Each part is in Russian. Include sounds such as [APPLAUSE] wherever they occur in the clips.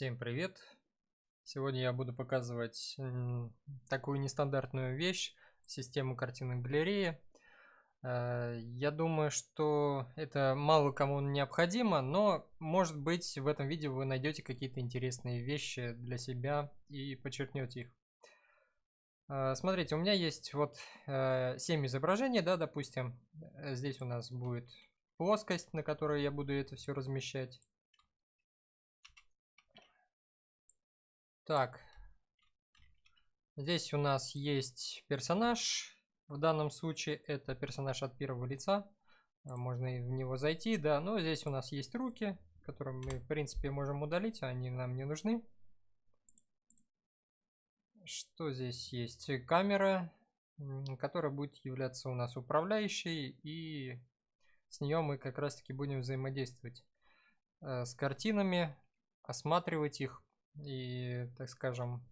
Всем привет! Сегодня я буду показывать такую нестандартную вещь, систему картинок галереи. Э, я думаю, что это мало кому необходимо, но, может быть, в этом видео вы найдете какие-то интересные вещи для себя и подчеркнете их. Э, смотрите, у меня есть вот 7 э, изображений, да, допустим. Здесь у нас будет плоскость, на которой я буду это все размещать. Так. Здесь у нас есть персонаж. В данном случае это персонаж от первого лица. А, можно и в него зайти, да. Но здесь у нас есть руки, которые мы, в принципе, можем удалить. А они нам не нужны. Что здесь есть? Камера, которая будет являться у нас управляющей. И с нее мы как раз-таки будем взаимодействовать э, с картинами, осматривать их, и, так скажем,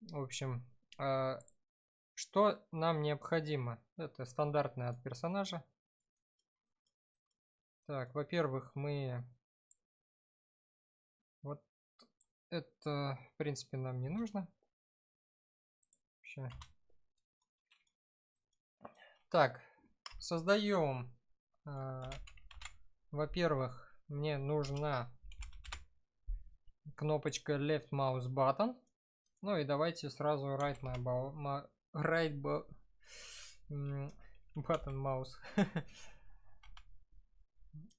в общем, а, что нам необходимо? Это стандартное от персонажа. Так, во-первых, мы... Вот это, в принципе, нам не нужно. Вообще. Так, создаем. А, во-первых, мне нужна кнопочка left mouse button. Ну и давайте сразу right my, right button mouse. [LAUGHS]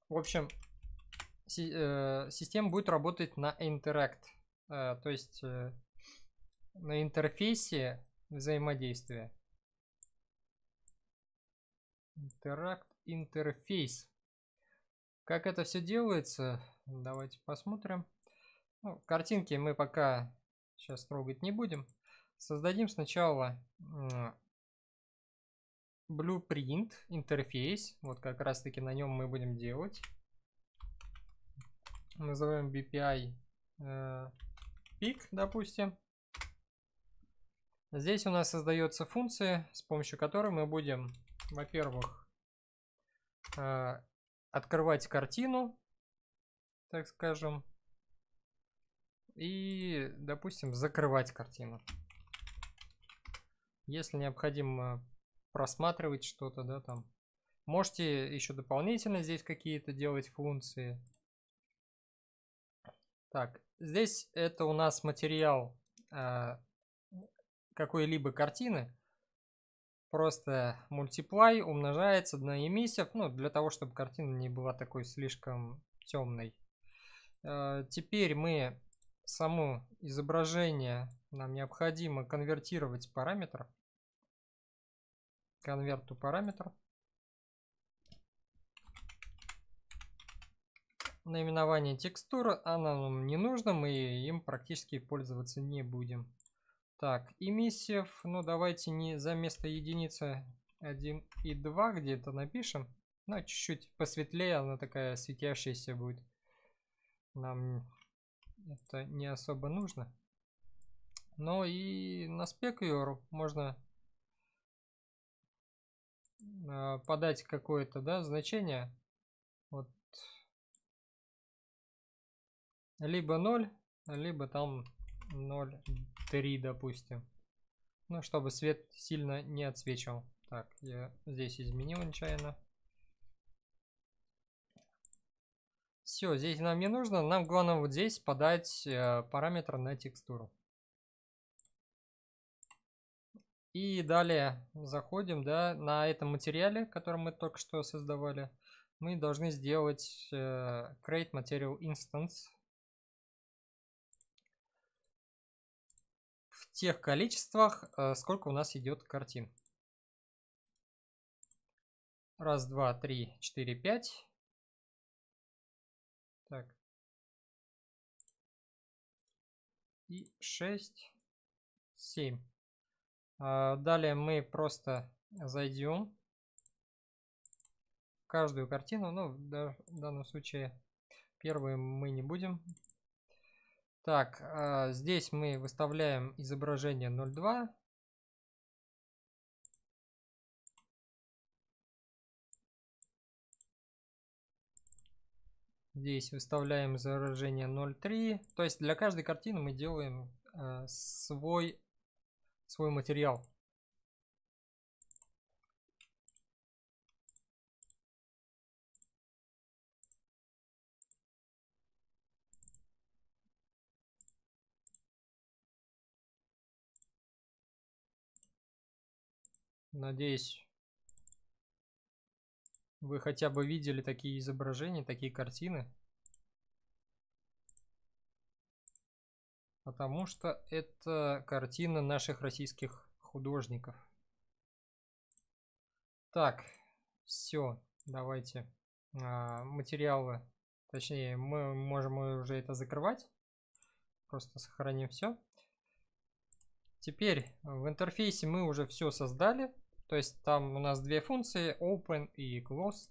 В общем, си э, система будет работать на interact, э, то есть э, на интерфейсе взаимодействия. Interact interface. Как это все делается, давайте посмотрим. Ну, картинки мы пока сейчас трогать не будем. Создадим сначала blueprint интерфейс. Вот как раз таки на нем мы будем делать. Называем BPI э, pick, допустим. Здесь у нас создается функция, с помощью которой мы будем, во-первых, э, открывать картину, так скажем, и, допустим, закрывать картину. Если необходимо просматривать что-то, да, там. Можете еще дополнительно здесь какие-то делать функции. Так, здесь это у нас материал э, какой-либо картины. Просто мультиплай умножается на эмиссив, ну, для того, чтобы картина не была такой слишком темной. Э, а, теперь мы само изображение нам необходимо конвертировать параметр. Конверту параметр. Наименование текстуры, она нам не нужна, мы им практически пользоваться не будем. Так, эмиссиев, ну давайте не за место единицы 1 и 2 где-то напишем. Ну, чуть-чуть посветлее, она такая светящаяся будет. Нам это не особо нужно. Но и на спек ее можно а, подать какое-то да, значение. Вот. Либо 0, либо там 0,3, допустим. Ну, чтобы свет сильно не отсвечивал. Так, я здесь изменил нечаянно. Все, здесь нам не нужно. Нам главное вот здесь подать э, параметр на текстуру. И далее заходим, да, на этом материале, который мы только что создавали. Мы должны сделать э, create material instance. В тех количествах, э, сколько у нас идет картин. Раз, два, три, четыре, пять. Так. И 6, 7. А, далее мы просто зайдем в каждую картину. но ну, в данном случае первую мы не будем. Так, а, здесь мы выставляем изображение 0.2. Здесь выставляем изображение 0.3. То есть для каждой картины мы делаем э, свой, свой материал. Надеюсь, вы хотя бы видели такие изображения, такие картины? Потому что это картина наших российских художников. Так, все, давайте. А, материалы, точнее, мы можем уже это закрывать. Просто сохраним все. Теперь в интерфейсе мы уже все создали. То есть там у нас две функции open и close.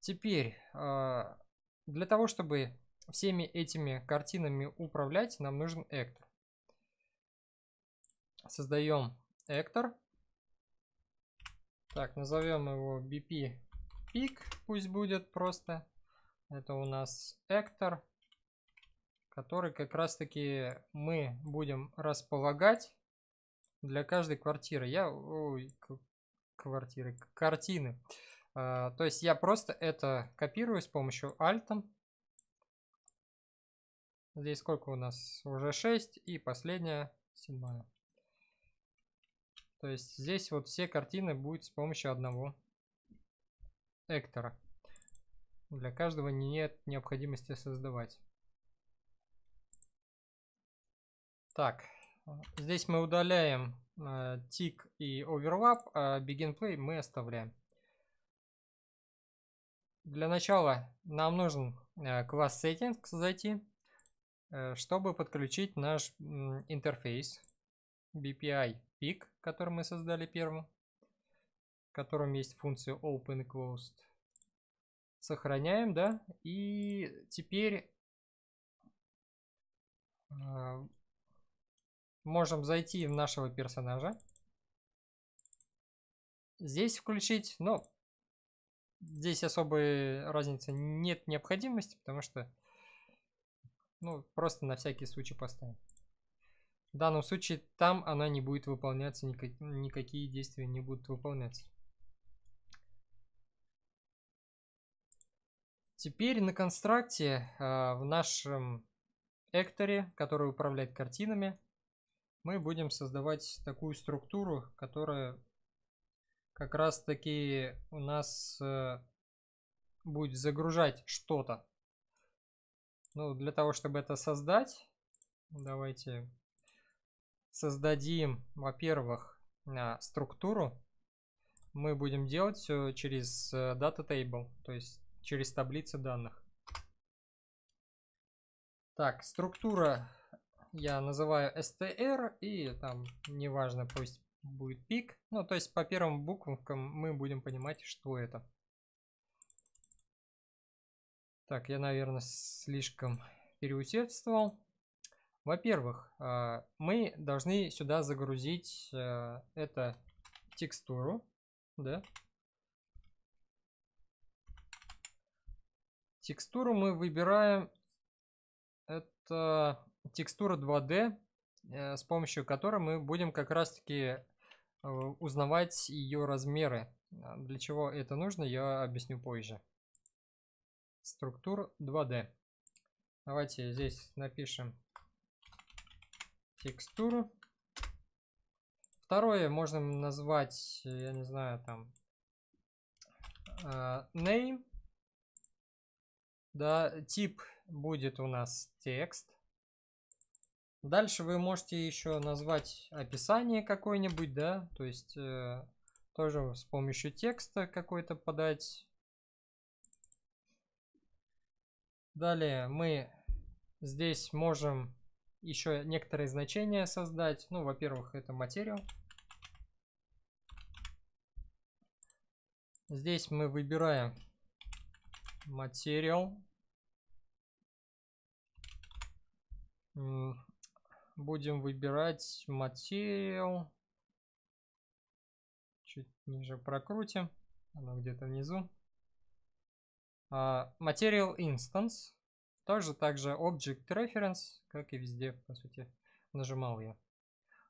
Теперь, а, для того, чтобы всеми этими картинами управлять, нам нужен эктор. Создаем эктор. Так, назовем его BP Peak, пусть будет просто. Это у нас эктор, который как раз-таки мы будем располагать для каждой квартиры. Я... Ой, квартиры, картины. А, то есть я просто это копирую с помощью Alt. Здесь сколько у нас? Уже 6 и последняя 7. То есть здесь вот все картины будет с помощью одного эктора. Для каждого нет необходимости создавать. Так. Здесь мы удаляем э, тик и overlap, а begin play мы оставляем. Для начала нам нужен э, класс settings зайти, э, чтобы подключить наш интерфейс BPI PIC, который мы создали первым, в котором есть функция open closed. Сохраняем, да, и теперь можем зайти в нашего персонажа. Здесь включить, но здесь особой разницы нет необходимости, потому что, ну, просто на всякий случай поставим. В данном случае там она не будет выполняться, никак, никакие действия не будут выполняться. Теперь на констракте э, в нашем экторе, который управляет картинами, мы будем создавать такую структуру, которая как раз таки у нас э, будет загружать что-то. Ну, для того, чтобы это создать, давайте создадим, во-первых, э, структуру. Мы будем делать все через э, data table, то есть через таблицы данных. Так, структура я называю str и там неважно, пусть будет пик. Ну, то есть по первым буквам мы будем понимать, что это. Так, я, наверное, слишком переусердствовал. Во-первых, а, мы должны сюда загрузить а, это текстуру, да? Текстуру мы выбираем, это текстура 2D, э, с помощью которой мы будем как раз-таки э, узнавать ее размеры. А, для чего это нужно, я объясню позже. структура 2D. Давайте здесь напишем текстуру. Второе можно назвать, я не знаю, там, э, name. Да, тип будет у нас текст. Дальше вы можете еще назвать описание какое-нибудь, да, то есть э, тоже с помощью текста какой-то подать. Далее мы здесь можем еще некоторые значения создать. Ну, во-первых, это материал. Здесь мы выбираем материал будем выбирать материал. Чуть ниже прокрутим. Оно где-то внизу. Uh, а, material Instance. Тоже также Object Reference, как и везде, по сути, нажимал я.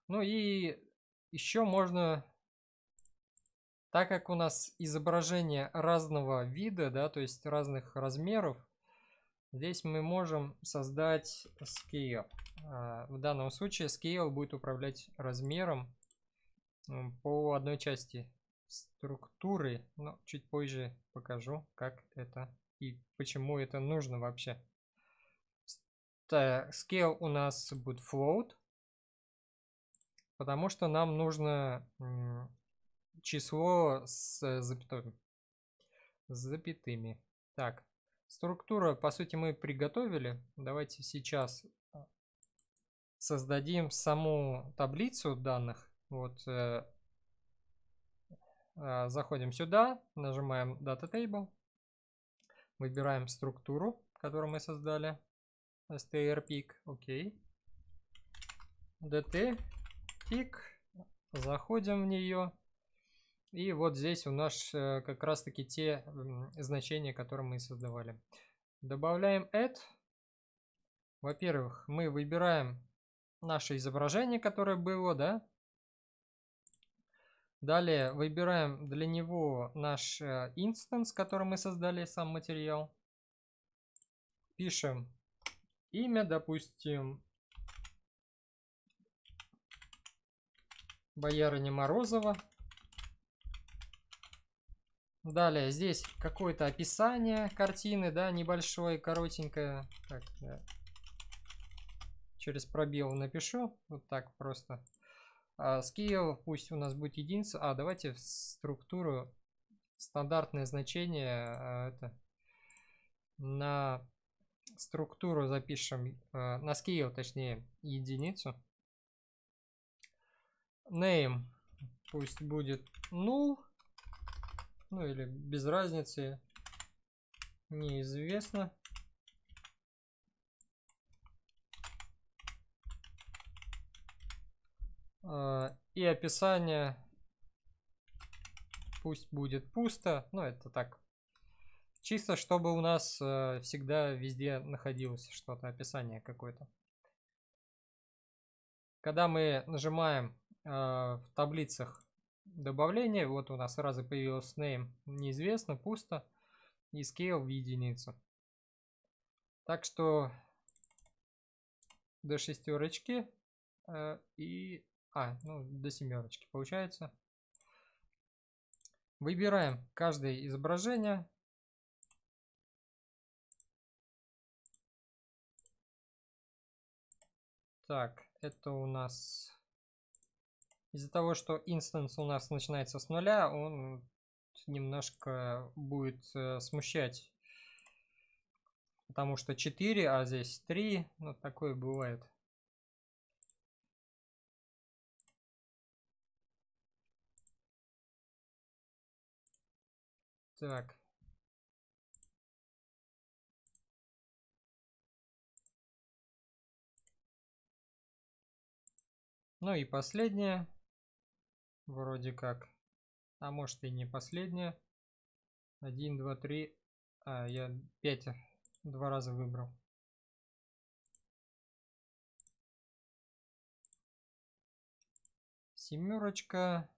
Ну и еще можно, так как у нас изображение разного вида, да, то есть разных размеров, здесь мы можем создать Scale. А, в данном случае scale будет управлять размером по одной части структуры, но чуть позже покажу, как это и почему это нужно вообще. Scale у нас будет float, потому что нам нужно число с запятой. С запятыми. Так, структура, по сути, мы приготовили. Давайте сейчас создадим саму таблицу данных. Вот э, а, заходим сюда, нажимаем Data Table, выбираем структуру, которую мы создали, str pick, окей. dt pick, заходим в нее. И вот здесь у нас э, как раз таки те значения, которые мы создавали. Добавляем add. Во-первых, мы выбираем наше изображение, которое было, да. Далее выбираем для него наш э, инстанс, который мы создали, сам материал. Пишем имя, допустим, Боярыня Морозова. Далее здесь какое-то описание картины, да, небольшое, коротенькое. Так, да через пробел напишу. Вот так просто. А scale пусть у нас будет единица. А, давайте в структуру стандартное значение а, это, на структуру запишем, а, на scale точнее, единицу. Name пусть будет null, ну или без разницы, неизвестно. А, и описание пусть будет пусто, но это так. Чисто, чтобы у нас э, всегда везде находилось что-то, описание какое-то. Когда мы нажимаем э, в таблицах добавление, вот у нас сразу появилось name неизвестно, пусто, и scale в единицу. Так что до шестерочки э, и а, ну до семерочки получается. Выбираем каждое изображение. Так, это у нас... Из-за того, что инстанс у нас начинается с нуля, он немножко будет э, смущать. Потому что 4, а здесь 3. Ну, такое бывает. Так. Ну и последнее. Вроде как. А может и не последнее. Один, два, три, А, я 5 два раза выбрал. Семерочка.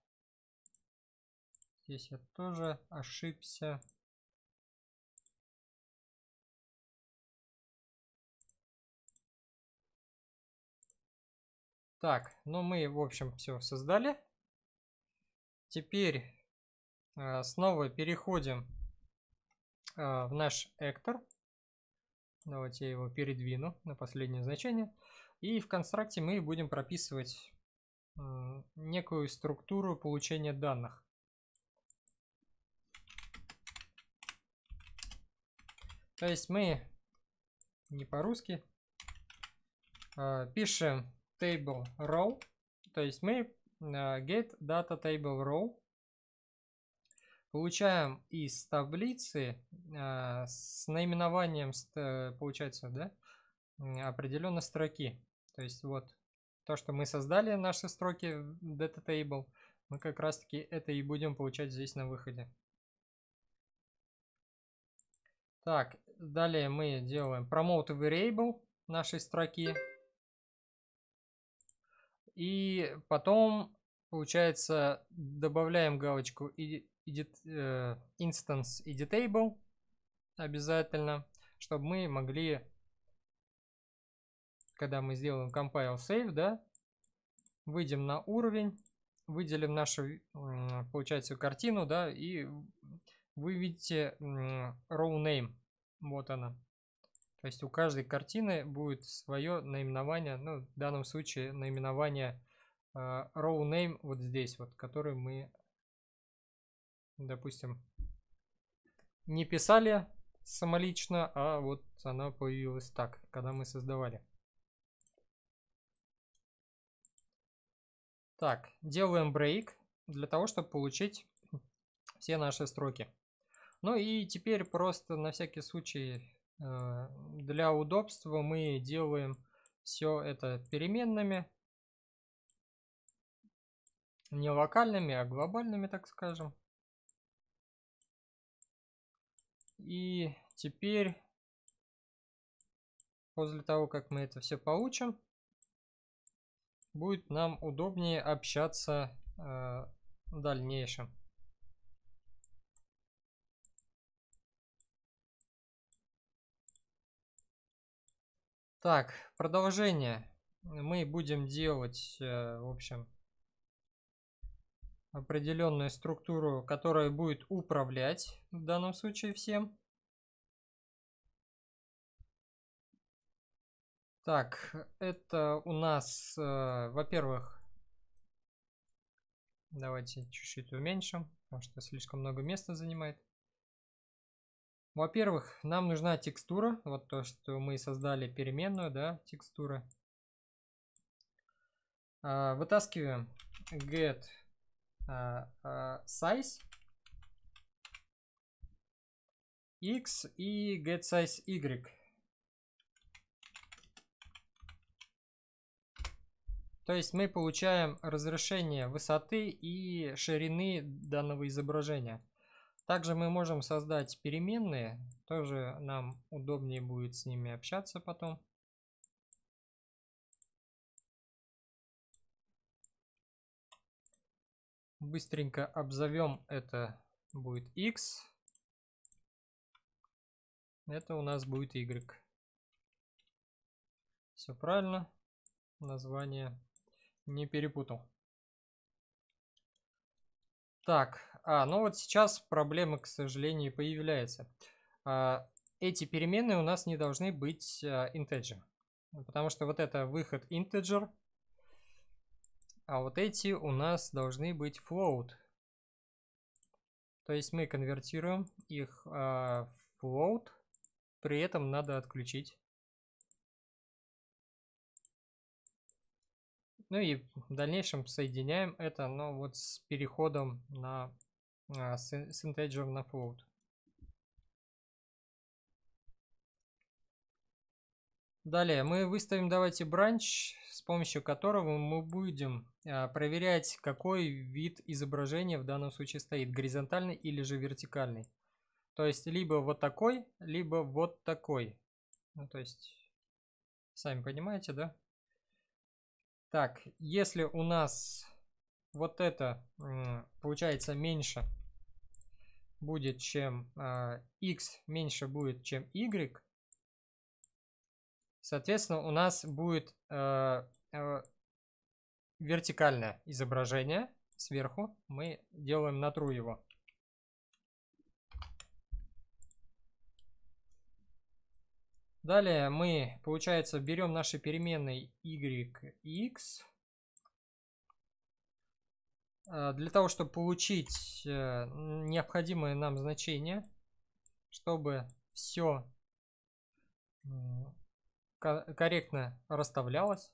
Здесь я тоже ошибся. Так, ну мы, в общем, все создали. Теперь э, снова переходим э, в наш Эктор. Давайте я его передвину на последнее значение. И в констракте мы будем прописывать э, некую структуру получения данных. То есть мы не по-русски а, пишем table row. То есть мы а, get data table row получаем из таблицы а, с наименованием, э, получается, да, определенной строки. То есть вот то, что мы создали наши строки в data table, мы как раз таки это и будем получать здесь на выходе. Так, далее мы делаем promote variable нашей строки. И потом, получается, добавляем галочку edit, э, instance editable обязательно, чтобы мы могли, когда мы сделаем compile save, да, выйдем на уровень, выделим нашу, получается, картину, да, и вы видите row name. Вот она. То есть у каждой картины будет свое наименование, ну, в данном случае наименование а, row name вот здесь вот, который мы, допустим, не писали самолично, а вот она появилась так, когда мы создавали. Так, делаем break для того, чтобы получить все наши строки. Ну и теперь просто на всякий случай э, для удобства мы делаем все это переменными. Не локальными, а глобальными, так скажем. И теперь, после того, как мы это все получим, будет нам удобнее общаться э, в дальнейшем. Так, продолжение. Мы будем делать, э, в общем, определенную структуру, которая будет управлять в данном случае всем. Так, это у нас, э, во-первых, давайте чуть-чуть уменьшим, потому что слишком много места занимает. Во-первых, нам нужна текстура. Вот то, что мы создали переменную, да, текстура. Вытаскиваем get а, а, size x и get size y. То есть мы получаем разрешение высоты и ширины данного изображения. Также мы можем создать переменные, тоже нам удобнее будет с ними общаться потом. Быстренько обзовем это будет x. Это у нас будет y. Все правильно. Название не перепутал. Так, а, ну вот сейчас проблема, к сожалению, появляется. А, эти переменные у нас не должны быть integer. А, Потому что вот это выход integer, а вот эти у нас должны быть float. То есть мы конвертируем их а, в float. При этом надо отключить. Ну и в дальнейшем соединяем это, но ну, вот с переходом на а, с integer на float. Далее мы выставим, давайте, бранч, с помощью которого мы будем а, проверять, какой вид изображения в данном случае стоит, горизонтальный или же вертикальный. То есть либо вот такой, либо вот такой. Ну, то есть, сами понимаете, да? Так, если у нас вот это получается меньше будет, чем э, а, x меньше будет, чем y, соответственно, у нас будет э, э, вертикальное изображение сверху. Мы делаем на true его. Далее мы, получается, берем наши переменные y и x. Э, для того, чтобы получить э, необходимые нам значения, чтобы все корректно расставлялось.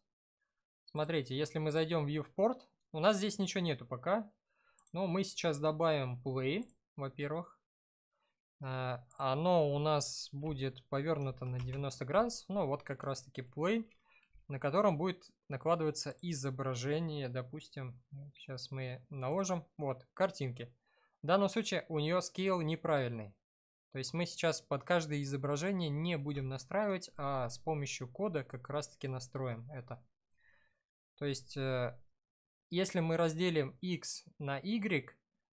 Смотрите, если мы зайдем в viewport, у нас здесь ничего нету пока, но мы сейчас добавим play, во-первых. Э, оно у нас будет повернуто на 90 градусов, ну вот как раз таки play на котором будет накладываться изображение, допустим, сейчас мы наложим, вот, картинки. В данном случае у нее scale неправильный. То есть мы сейчас под каждое изображение не будем настраивать, а с помощью кода как раз таки настроим это. То есть, э, если мы разделим x на y,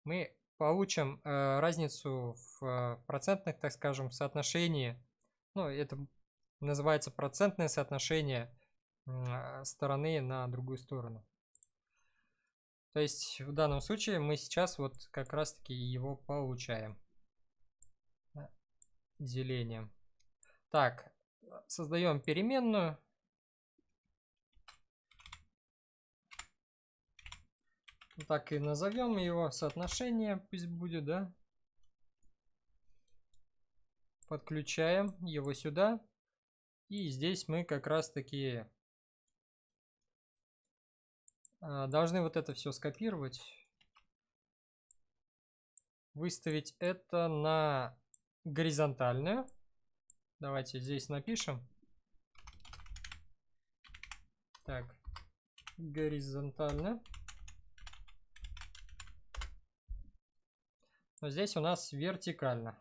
мы получим э, разницу в э, процентных, так скажем, соотношении. Ну, это называется процентное соотношение а, стороны на другую сторону. То есть в данном случае мы сейчас вот как раз таки его получаем. Делением. Так, создаем переменную. Так и назовем его соотношение, пусть будет, да. Подключаем его сюда. И здесь мы как раз таки а, должны вот это все скопировать. Выставить это на горизонтальную. Давайте здесь напишем. Так, горизонтально. Но здесь у нас вертикально.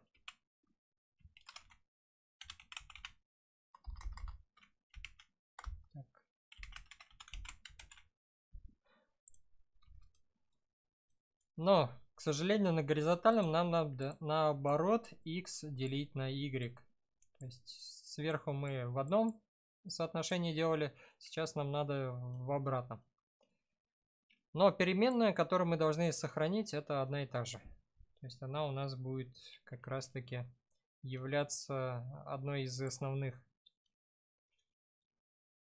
Но, к сожалению, на горизонтальном нам надо наоборот x делить на y. То есть сверху мы в одном соотношении делали, сейчас нам надо в обратном. Но переменная, которую мы должны сохранить, это одна и та же. То есть она у нас будет как раз-таки являться одной из основных.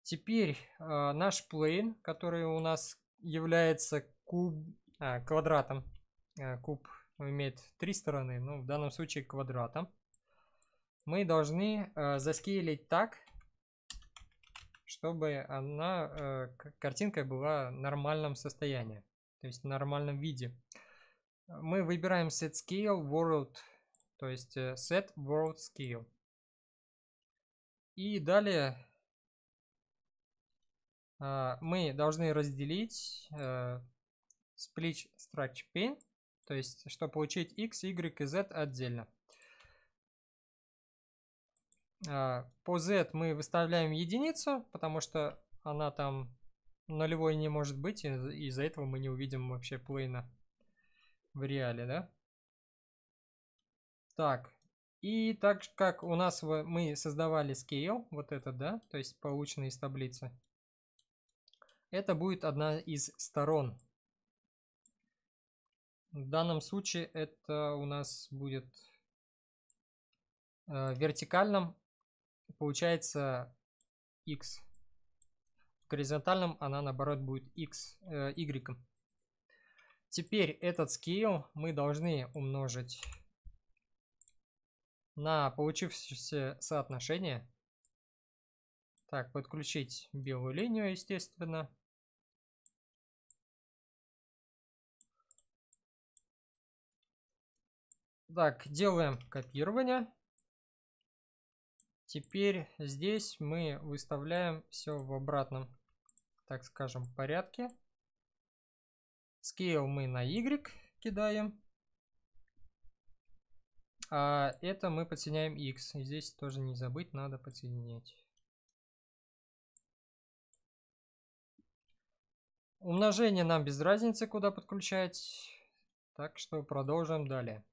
Теперь э, наш plane, который у нас является куб, а, квадратом. Э, куб имеет три стороны, ну в данном случае квадратом. Мы должны а, э, заскейлить так, чтобы она, э, картинка была в нормальном состоянии, то есть в нормальном виде. Мы выбираем set scale world, то есть э, set world scale. И далее э, мы должны разделить split stretch pane, то есть, чтобы получить x, y и z отдельно. А, по z мы выставляем единицу, потому что она там нулевой не может быть, и из-за этого мы не увидим вообще плейна в реале, да? Так, и так как у нас мы создавали scale, вот это, да, то есть полученный из таблицы, это будет одна из сторон в данном случае это у нас будет в э, вертикальном получается x. В горизонтальном она наоборот будет x, y. Э, Теперь этот scale мы должны умножить на получившееся соотношение. Так, подключить белую линию, естественно. Так, делаем копирование. Теперь здесь мы выставляем все в обратном, так скажем, порядке. Scale мы на Y кидаем. А это мы подсоединяем X. И здесь тоже не забыть, надо подсоединить. Умножение нам без разницы, куда подключать. Так что продолжим далее.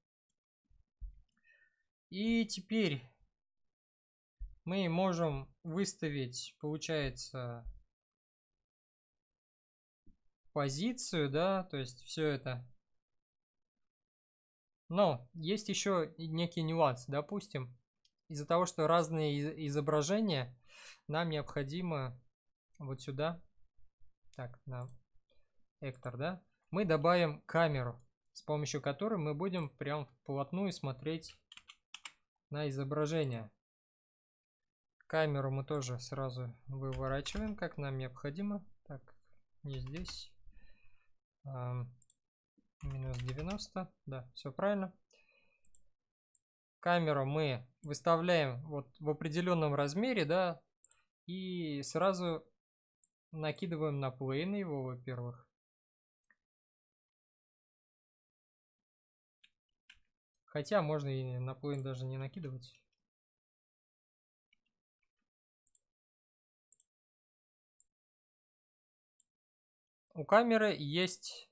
И теперь мы можем выставить, получается, позицию, да, то есть все это. Но есть еще некий нюанс, допустим, из-за того, что разные изображения, нам необходимо вот сюда, так, на Эктор, да, мы добавим камеру, с помощью которой мы будем прям вплотную смотреть на изображение. Камеру мы тоже сразу выворачиваем, как нам необходимо. Так, не здесь. минус 90. Да, все правильно. Камеру мы выставляем вот в определенном размере, да, и сразу накидываем на плейн его, во-первых. Хотя можно и на плейн даже не накидывать. У камеры есть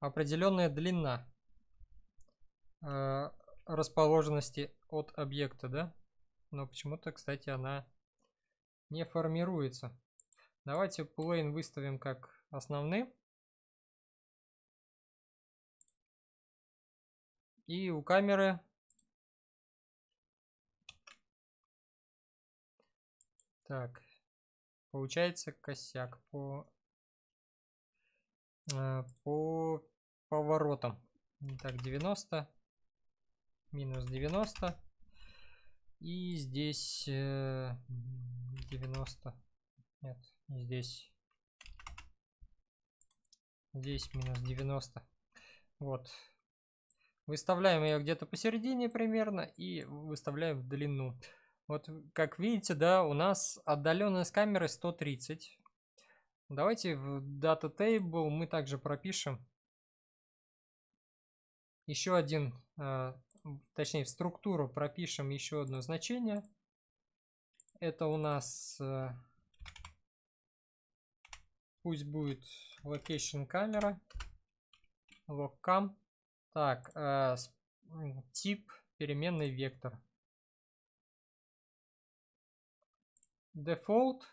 определенная длина э, расположенности от объекта, да? Но почему-то, кстати, она не формируется. Давайте плейн выставим как основным. И у камеры Так, получается косяк по э, по поворотам. Так, 90 минус 90 и здесь 90. Э, Нет, здесь здесь минус 90. Вот. Выставляем ее где-то посередине примерно и выставляем в длину. Вот как видите, да, у нас отдаленность камеры 130. Давайте в data table мы также пропишем еще один, э, точнее в структуру пропишем еще одно значение. Это у нас э, пусть будет location камера, log cam. Так, э, тип переменный вектор. Дефолт.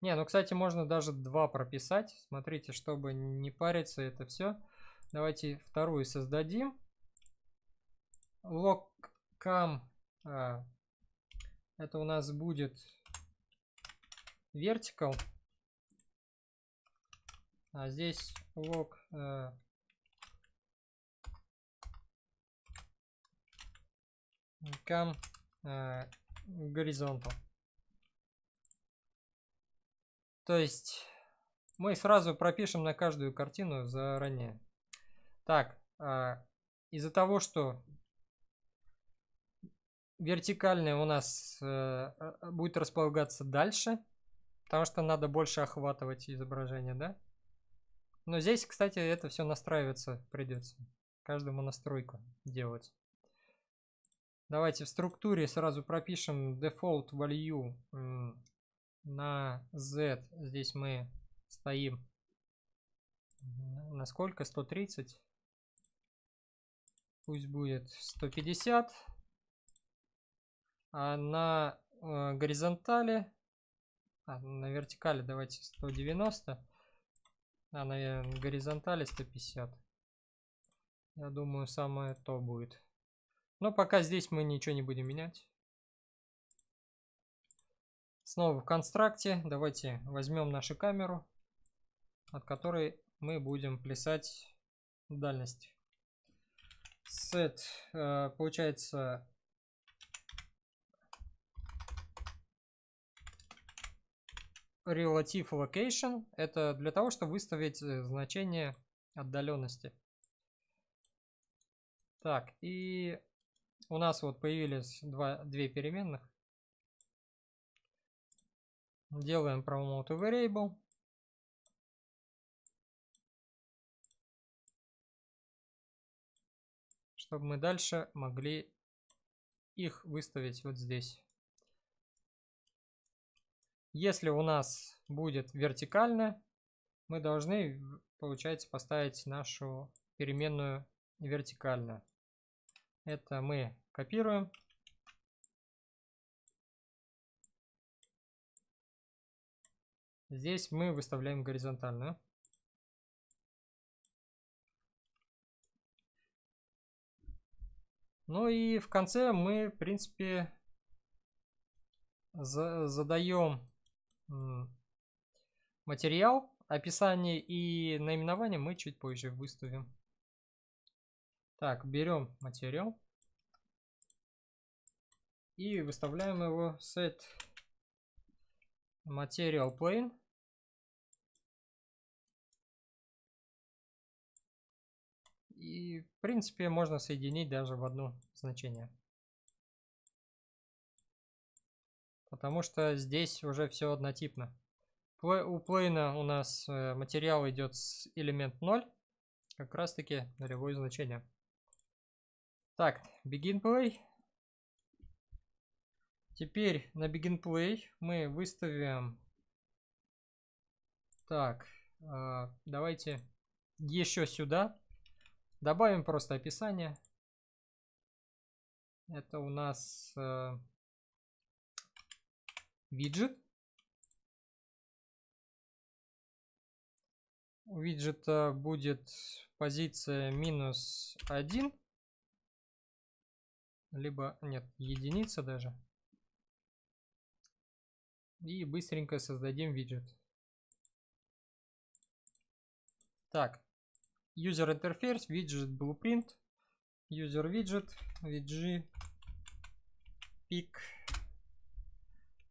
Не, ну, кстати, можно даже два прописать. Смотрите, чтобы не париться, это все. Давайте вторую создадим. Logcam. Э, это у нас будет vertical. А здесь log э, к э, горизонту. То есть мы сразу пропишем на каждую картину заранее. Так, э, из-за того, что вертикальная у нас э, э будет располагаться дальше, потому что надо больше охватывать изображение, да? Но здесь, кстати, это все настраиваться придется. Каждому настройку делать. Давайте в структуре сразу пропишем default value на z. Здесь мы стоим на сколько? 130. Пусть будет 150. А на э, горизонтали, а, на вертикали давайте 190, а на горизонтали 150. Я думаю, самое то будет. Но пока здесь мы ничего не будем менять. Снова в констракте. Давайте возьмем нашу камеру, от которой мы будем плясать дальность. Set э, получается relative location. Это для того, чтобы выставить э, значение отдаленности. Так, и у нас вот появились два, две переменных. Делаем promote variable. Чтобы мы дальше могли их выставить вот здесь. Если у нас будет вертикально, мы должны, получается, поставить нашу переменную вертикально. Это мы копируем. Здесь мы выставляем горизонтальную. Ну и в конце мы, в принципе, за задаем материал, описание и наименование мы чуть позже выставим. Так, берем материал. И выставляем его set material plane. И, в принципе, можно соединить даже в одно значение. Потому что здесь уже все однотипно. У плейна у нас э, материал идет с элемент 0, как раз таки нулевое значение. Так, begin play. Теперь на begin play мы выставим... Так, э, давайте еще сюда. Добавим просто описание. Это у нас э, виджет. У виджета будет позиция минус 1 либо нет, единица даже. И быстренько создадим виджет. Так, user interface, widget blueprint, user widget, vg, pick.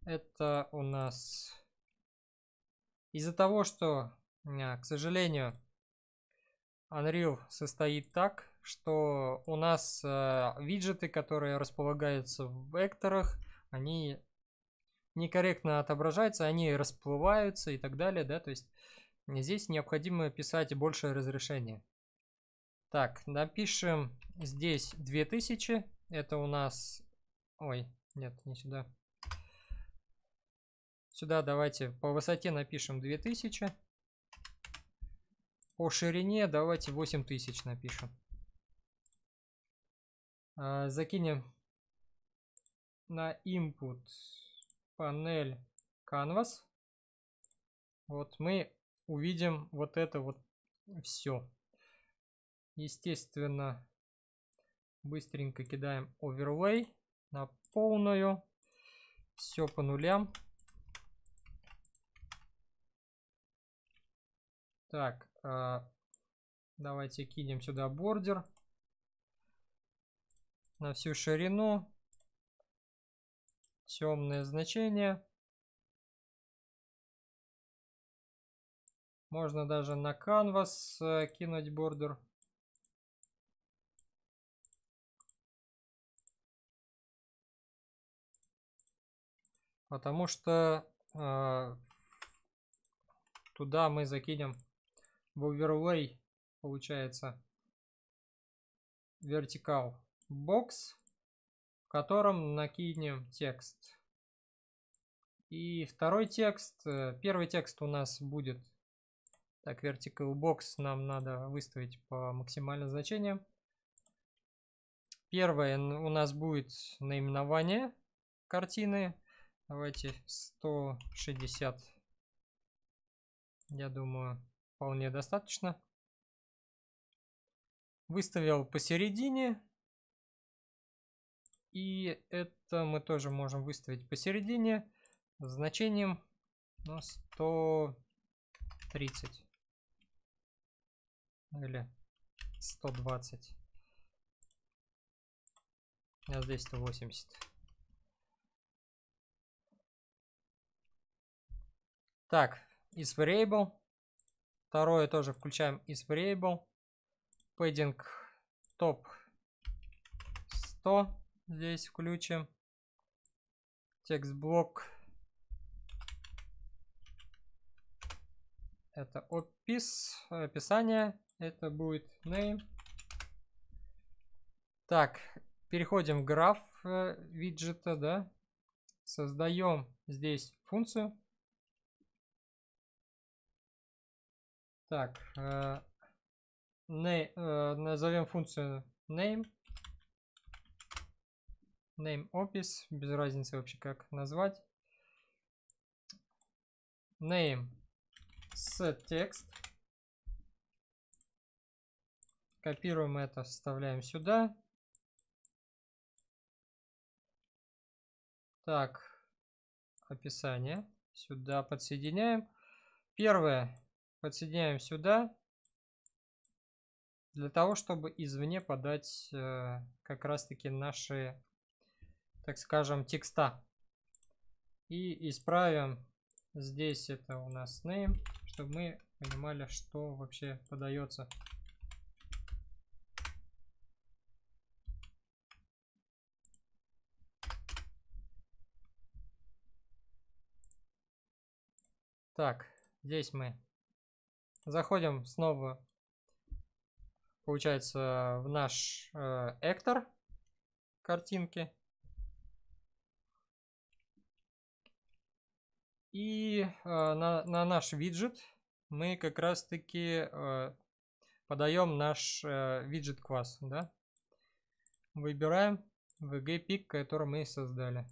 Это у нас из-за того, что, а, к сожалению, Unreal состоит так, что у нас э, виджеты, которые располагаются в векторах, они некорректно отображаются, они расплываются и так далее, да, то есть здесь необходимо писать большее разрешение. Так, напишем здесь 2000, это у нас... Ой, нет, не сюда. Сюда давайте по высоте напишем 2000. По ширине давайте 8000 напишем. А, закинем на input панель canvas. Вот мы увидим вот это вот все. Естественно, быстренько кидаем overlay на полную. Все по нулям. Так, а, давайте кинем сюда бордер на всю ширину. Темное значение. Можно даже на canvas э, кинуть бордер. Потому что э, туда мы закинем в оверлей, получается, вертикал бокс, в котором накинем текст. И второй текст, э, первый текст у нас будет, так, vertical box нам надо выставить по максимальным значениям. Первое у нас будет наименование картины. Давайте 160. Я думаю, вполне достаточно. Выставил посередине и это мы тоже можем выставить посередине значением 130 ну, или 120. А здесь 180. Так, is variable. Второе тоже включаем is variable. Padding top 100. Здесь включим текст-блок. Это опис, описание. Это будет name. Так, переходим в граф э, виджета, да. Создаем здесь функцию. Так, э, не, э, назовем функцию name name опись, без разницы вообще как назвать. Name set text. Копируем это, вставляем сюда. Так, описание. Сюда подсоединяем. Первое, подсоединяем сюда для того, чтобы извне подать э, как раз-таки наши так скажем, текста. И исправим здесь это у нас name, чтобы мы понимали, что вообще подается. Так, здесь мы заходим снова, получается, в наш э, эктор картинки. И а, на, на наш виджет мы как раз-таки а, подаем наш а, виджет класс. Да? Выбираем vg который мы создали.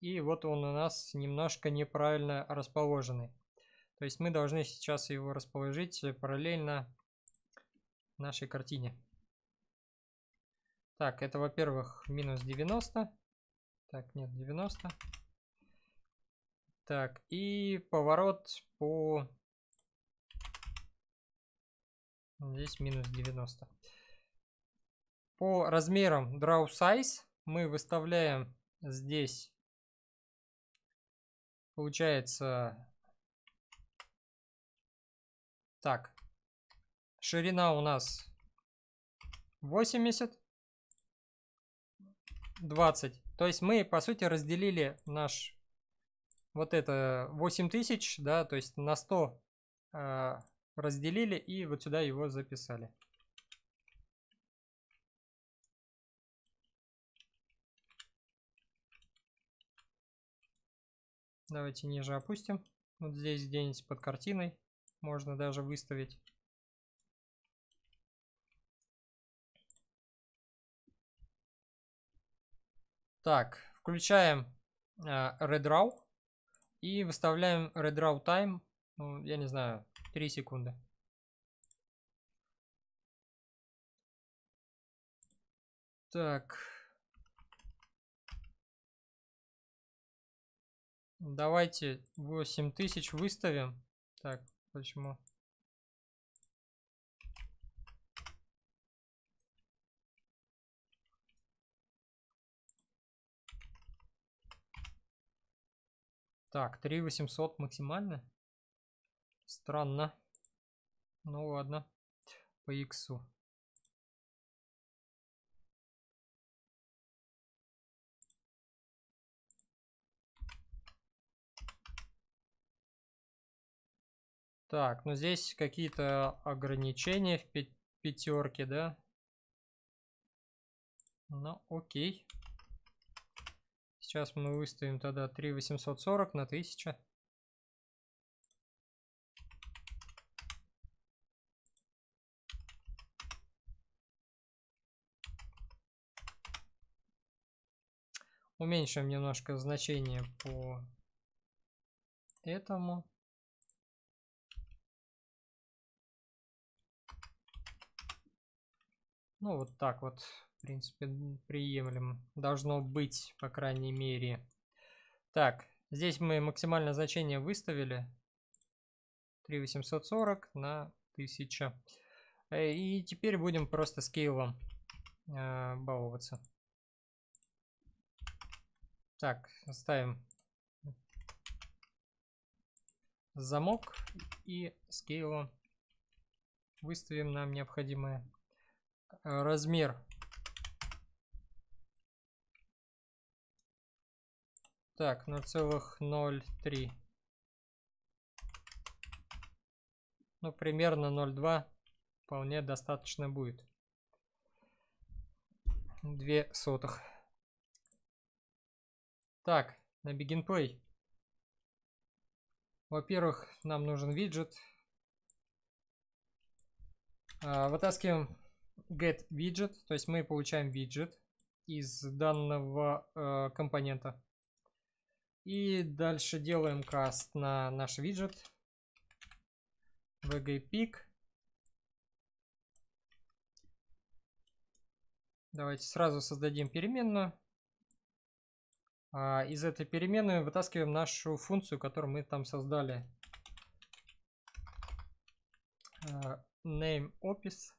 И вот он у нас немножко неправильно расположенный. То есть мы должны сейчас его расположить параллельно нашей картине. Так, это, во-первых, минус 90. Так, нет, 90. Так, и поворот по... Здесь минус 90. По размерам draw size мы выставляем здесь, получается, так, ширина у нас 80, 20. То есть мы, по сути, разделили наш вот это 8000, да, то есть на 100 э, разделили и вот сюда его записали. Давайте ниже опустим. Вот здесь где-нибудь под картиной можно даже выставить. Так, включаем э, Redraw. И выставляем redraw time, ну, я не знаю, 3 секунды. Так. Давайте 8000 выставим. Так, почему? Так, 3800 максимально. Странно. Ну ладно. По иксу. Так, ну здесь какие-то ограничения в пятерке, да? Ну, окей. Сейчас мы выставим тогда 3840 на 1000. Уменьшим немножко значение по этому. Ну вот так вот в принципе, приемлем. Должно быть, по крайней мере. Так, здесь мы максимальное значение выставили. 3840 на 1000. Э, и теперь будем просто скейлом э, баловаться. Так, ставим замок и скейлом выставим нам необходимое э, размер Так, 0,03. Ну, примерно 0,2 вполне достаточно будет. две сотых. Так, на Begin Play. Во-первых, нам нужен виджет. А, вытаскиваем get widget, то есть мы получаем виджет из данного э, компонента. И дальше делаем каст на наш виджет. VGPIC. Давайте сразу создадим переменную. А из этой переменной вытаскиваем нашу функцию, которую мы там создали. А, name opis.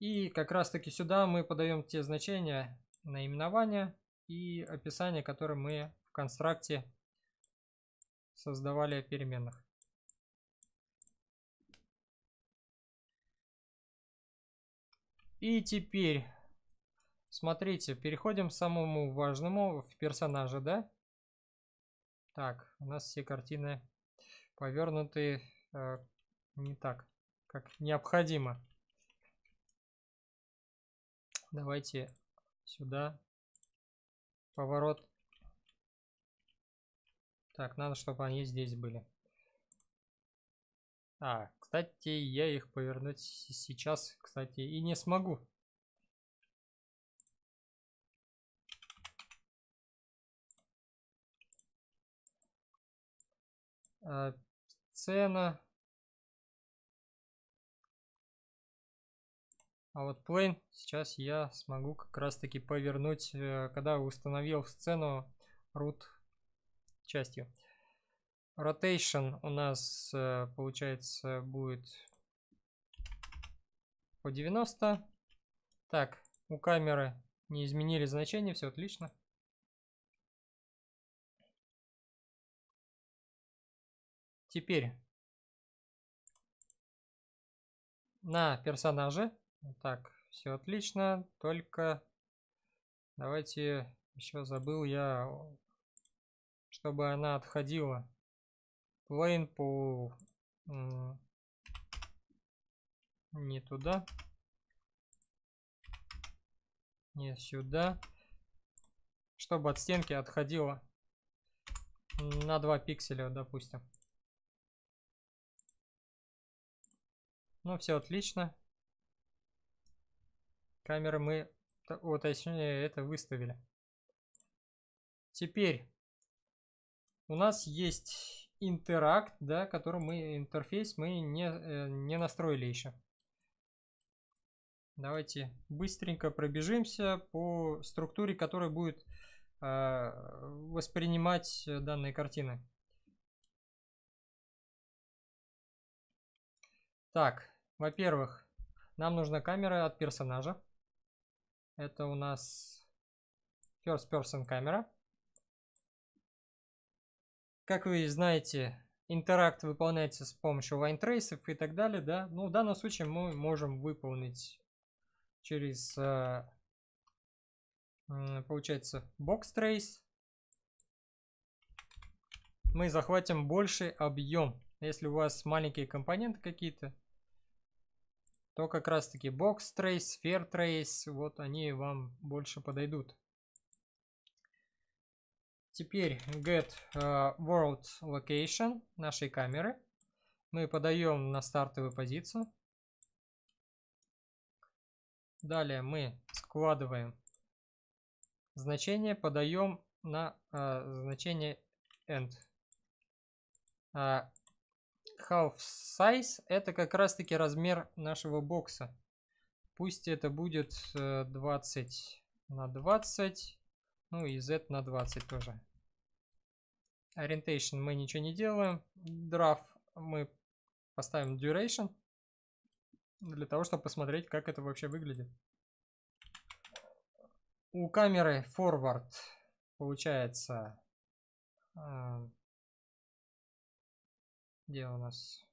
И как раз таки сюда мы подаем те значения наименования и описание, которое мы в констракте создавали о переменных. И теперь, смотрите, переходим к самому важному в персонаже да? Так, у нас все картины повернуты э, не так, как необходимо. Давайте сюда Поворот. Так, надо, чтобы они здесь были. А, кстати, я их повернуть сейчас, кстати, и не смогу. А, цена А вот plane сейчас я смогу как раз таки повернуть, э, когда установил сцену root частью. Rotation у нас э, получается будет по 90. Так, у камеры не изменили значение, все отлично. Теперь на персонаже так, все отлично, только давайте еще забыл я, чтобы она отходила. Плейн по не туда, не сюда, чтобы от стенки отходила на 2 пикселя, допустим. Ну, все отлично. Камеры мы уточнее это выставили. Теперь у нас есть интеракт, да, который мы, интерфейс мы не, э, не настроили еще. Давайте быстренько пробежимся по структуре, которая будет э, воспринимать данные картины. Так, во-первых, нам нужна камера от персонажа. Это у нас first person камера. Как вы знаете, интеракт выполняется с помощью line лайнтрейсов и так далее, да. Ну, в данном случае мы можем выполнить через, э, получается, box trace. Мы захватим больший объем. Если у вас маленькие компоненты какие-то, то как раз таки Box Trace, Sphere Trace, вот они вам больше подойдут. Теперь get э, world location нашей камеры. Мы подаем на стартовую позицию. Далее мы складываем значение, подаем на э, значение end. Э, half size это как раз таки размер нашего бокса. Пусть это будет 20 э, на 20, ну и z на 20 тоже. Orientation мы ничего не делаем. Draft мы поставим duration для того, чтобы посмотреть, как это вообще выглядит. У камеры forward получается э, где у нас?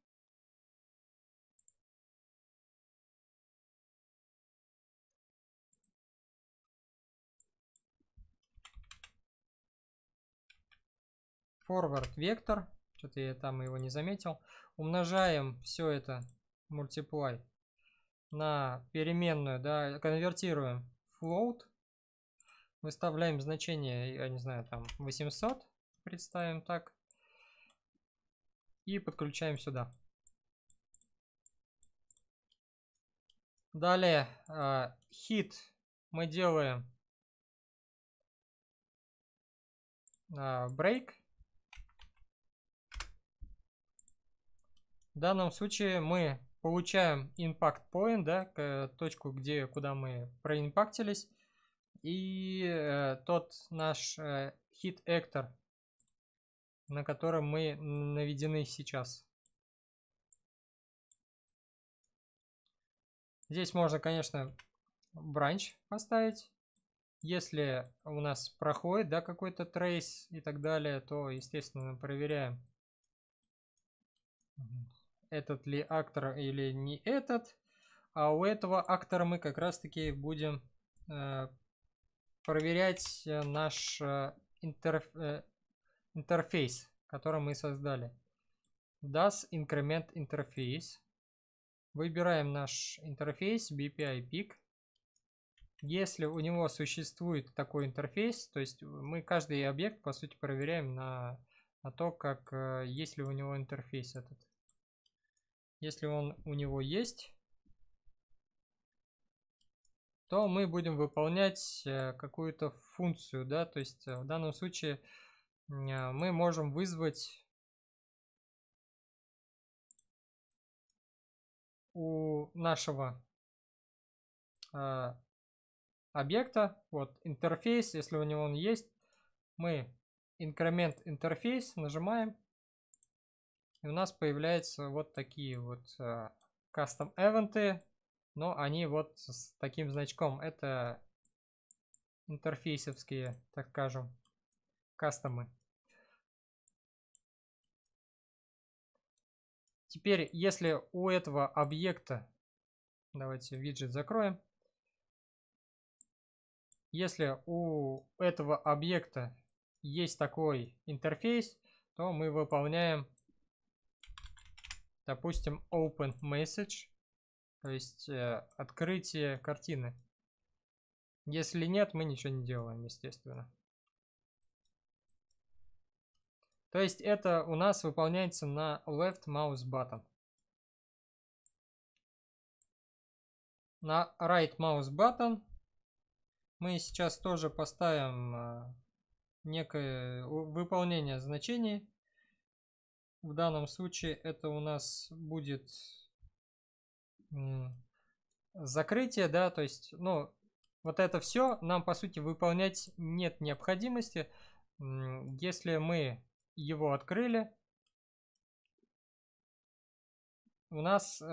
Forward вектор. Что-то я там его не заметил. Умножаем все это, multiply, на переменную, да, конвертируем float. Выставляем значение, я не знаю, там 800. Представим так и подключаем сюда. Далее, э, хит мы делаем э, break. В данном случае мы получаем impact point, да, к, точку, где, куда мы проимпактились. И э, тот наш э, hit actor на котором мы наведены сейчас. Здесь можно, конечно, бранч поставить. Если у нас проходит да, какой-то трейс и так далее, то, естественно, проверяем, этот ли актор или не этот. А у этого актора мы как раз-таки будем э, проверять э, наш э, интерф... Э, интерфейс, который мы создали. Das Increment Interface. Выбираем наш интерфейс BPI Peak. Если у него существует такой интерфейс, то есть мы каждый объект, по сути, проверяем на, на то, как э, есть ли у него интерфейс этот. Если он у него есть, то мы будем выполнять э, какую-то функцию, да, то есть э, в данном случае Э, мы можем вызвать у нашего э, объекта, вот интерфейс, если у него он есть, мы инкремент интерфейс нажимаем, и у нас появляются вот такие вот э, custom эвенты, но они вот с таким значком, это интерфейсовские, так скажем, кастомы. Теперь, если у этого объекта, давайте виджет закроем, если у этого объекта есть такой интерфейс, то мы выполняем, допустим, open message, то есть э, открытие картины. Если нет, мы ничего не делаем, естественно. То есть это у нас выполняется на left mouse button. На right mouse button мы сейчас тоже поставим э, некое выполнение значений. В данном случае это у нас будет закрытие, да, то есть, ну, вот это все нам, по сути, выполнять нет необходимости. Если мы его открыли. У нас э,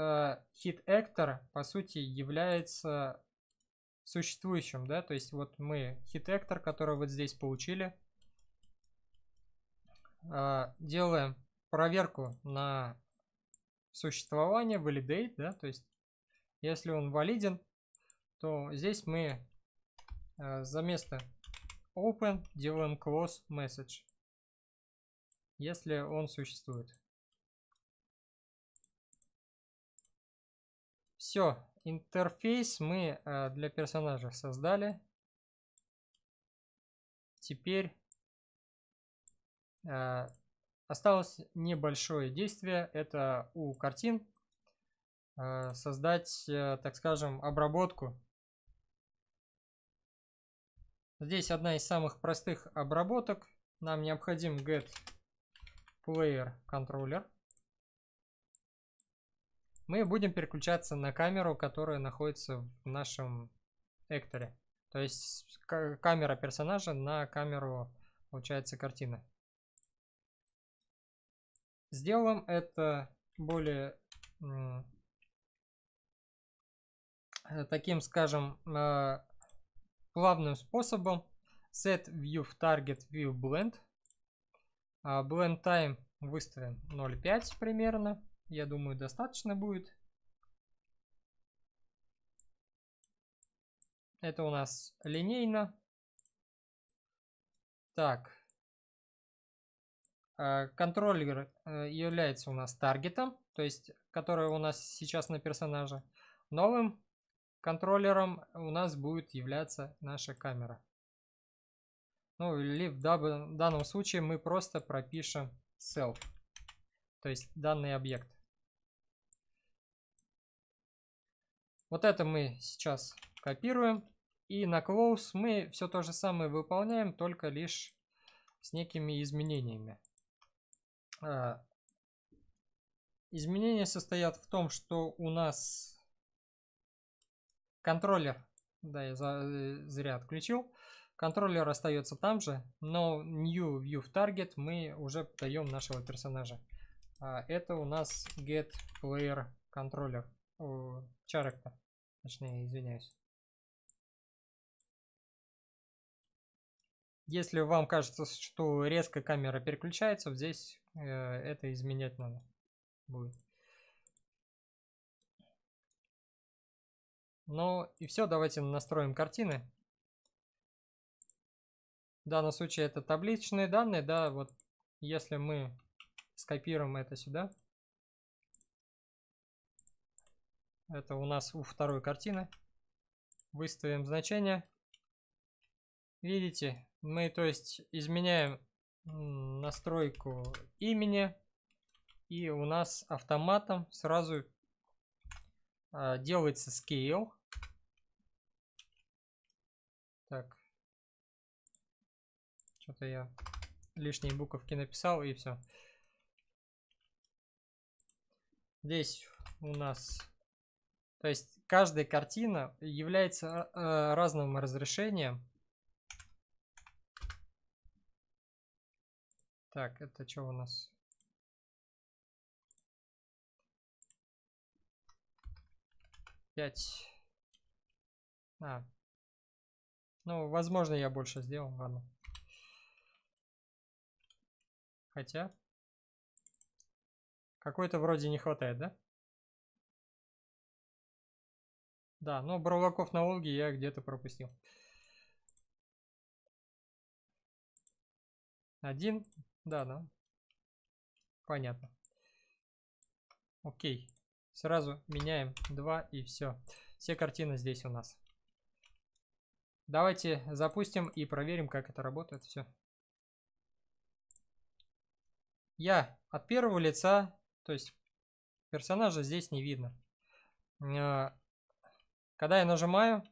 hit actor, по сути, является существующим, да, то есть вот мы hit actor, который вот здесь получили, э, делаем проверку на существование, validate, да, то есть если он валиден, то здесь мы э, за место open делаем close message если он существует. Все, интерфейс мы э, для персонажа создали. Теперь э, осталось небольшое действие, это у картин э, создать, так скажем, обработку. Здесь одна из самых простых обработок. Нам необходим get player controller, мы будем переключаться на камеру, которая находится в нашем экторе. То есть камера персонажа на камеру, получается, картины. Сделаем это более таким, скажем, э, плавным способом. Set view в target view blend – а, blend Time выставим 0.5 примерно. Я думаю, достаточно будет. Это у нас линейно. Так. А, контроллер э, является у нас таргетом, то есть, который у нас сейчас на персонаже. Новым контроллером у нас будет являться наша камера. Ну или в данном случае мы просто пропишем self, то есть данный объект. Вот это мы сейчас копируем. И на close мы все то же самое выполняем, только лишь с некими изменениями. А, изменения состоят в том, что у нас контроллер, да, я э, зря отключил, Контроллер остается там же, но new view target мы уже даем нашего персонажа. А, это у нас get player controller. Character. Точнее, извиняюсь. Если вам кажется, что резко камера переключается, здесь э, это изменять надо будет. Ну и все, давайте настроим картины данном случае это табличные данные, да, вот если мы скопируем это сюда, это у нас у второй картины, выставим значение, видите, мы то есть изменяем настройку имени, и у нас автоматом сразу а, делается scale. Так, что-то я лишние буковки написал и все. Здесь у нас... То есть каждая картина является э, э, разным разрешением. Так, это что у нас? Пять. А. Ну, возможно, я больше сделал, ладно. Хотя... Какой-то вроде не хватает, да? Да, но броваков на Волге я где-то пропустил. Один. Да, да. Понятно. Окей. Сразу меняем два и все. Все картины здесь у нас. Давайте запустим и проверим, как это работает. Все я от первого лица, то есть персонажа здесь не видно. Э, когда я нажимаю,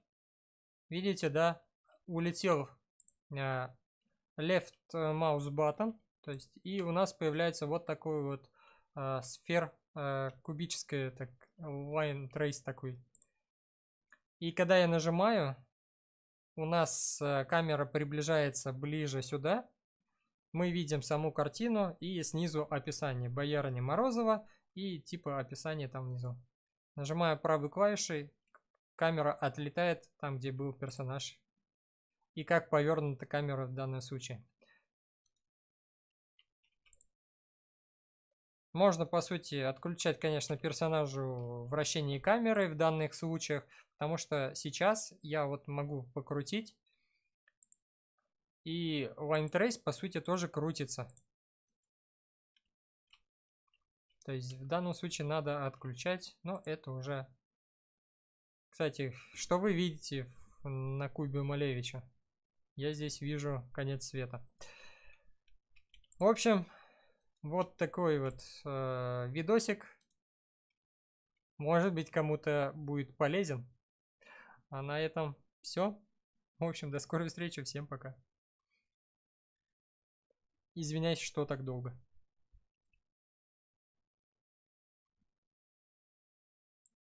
видите, да, улетел э, left mouse button, то есть и у нас появляется вот такой вот э, сфер кубическая, так, line trace такой. И когда я нажимаю, у нас камера приближается ближе сюда, мы видим саму картину и снизу описание Боярни Морозова и типа описание там внизу. Нажимаю правой клавишей, камера отлетает там, где был персонаж. И как повернута камера в данном случае. Можно, по сути, отключать, конечно, персонажу вращение камеры в данных случаях, потому что сейчас я вот могу покрутить и Line Trace по сути, тоже крутится. То есть в данном случае надо отключать, но это уже... Кстати, что вы видите на кубе Малевича? Я здесь вижу конец света. В общем, вот такой вот э, видосик. Может быть, кому-то будет полезен. А на этом все. В общем, до скорой встречи. Всем пока. Извиняюсь, что так долго.